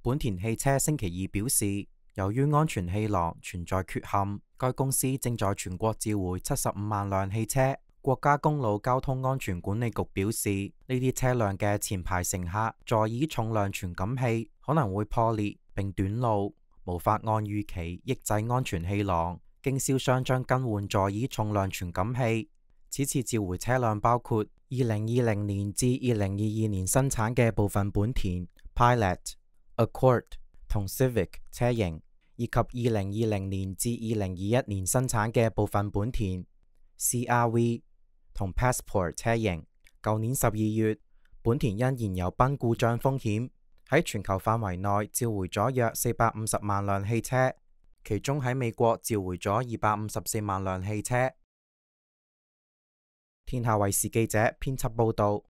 本田汽车星期二表示，由于安全气囊存在缺陷，该公司正在全国召回七十五万辆汽车。国家公路交通安全管理局表示，呢啲车辆嘅前排乘客座椅重量传感器可能会破裂并短路，无法按预期抑制安全气囊。经销商将更换座椅重量传感器。此次召回车辆包括二零二零年至二零二二年生产嘅部分本田 Pilot。a c o o r d 同 Civic 车型，以及二零二零年至二零二一年生产嘅部分本田 CRV 同 Passport 车型。旧年十二月，本田因燃油泵故障风险，喺全球范围内召回咗约四百五十万辆汽车，其中喺美国召回咗二百五十四万辆汽车。天下卫视记者编辑报道。